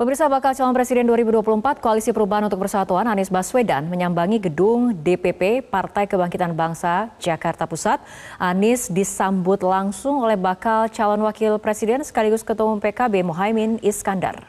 Pemirsa bakal calon presiden 2024 Koalisi Perubahan untuk Persatuan Anies Baswedan menyambangi gedung DPP Partai Kebangkitan Bangsa Jakarta Pusat. Anies disambut langsung oleh bakal calon wakil presiden sekaligus ketua umum PKB Mohaimin Iskandar.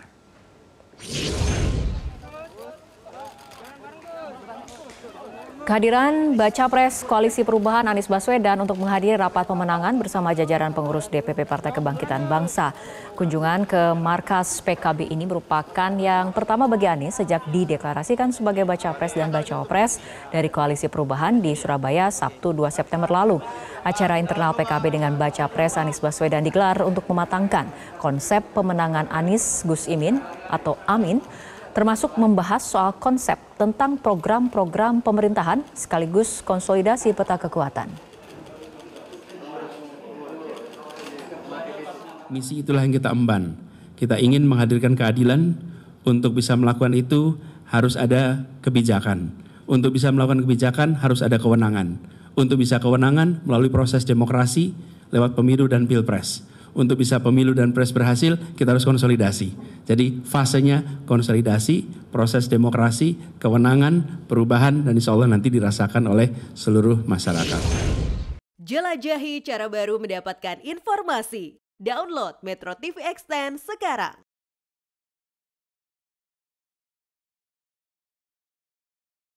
Kehadiran Baca Pres Koalisi Perubahan Anies Baswedan untuk menghadiri rapat pemenangan bersama jajaran pengurus DPP Partai Kebangkitan Bangsa. Kunjungan ke markas PKB ini merupakan yang pertama bagi Anies sejak dideklarasikan sebagai Baca Pres dan Baca opres dari Koalisi Perubahan di Surabaya Sabtu 2 September lalu. Acara internal PKB dengan Baca Pres Anies Baswedan digelar untuk mematangkan konsep pemenangan Anies Gus Imin atau Amin termasuk membahas soal konsep tentang program-program pemerintahan sekaligus konsolidasi peta kekuatan. Misi itulah yang kita emban. Kita ingin menghadirkan keadilan. Untuk bisa melakukan itu harus ada kebijakan. Untuk bisa melakukan kebijakan harus ada kewenangan. Untuk bisa kewenangan melalui proses demokrasi lewat pemilu dan pilpres untuk bisa pemilu dan pres berhasil kita harus konsolidasi. Jadi fasenya konsolidasi, proses demokrasi, kewenangan, perubahan dan insya Allah nanti dirasakan oleh seluruh masyarakat. Jelajahi cara baru mendapatkan informasi. Download Metro TV Extend sekarang.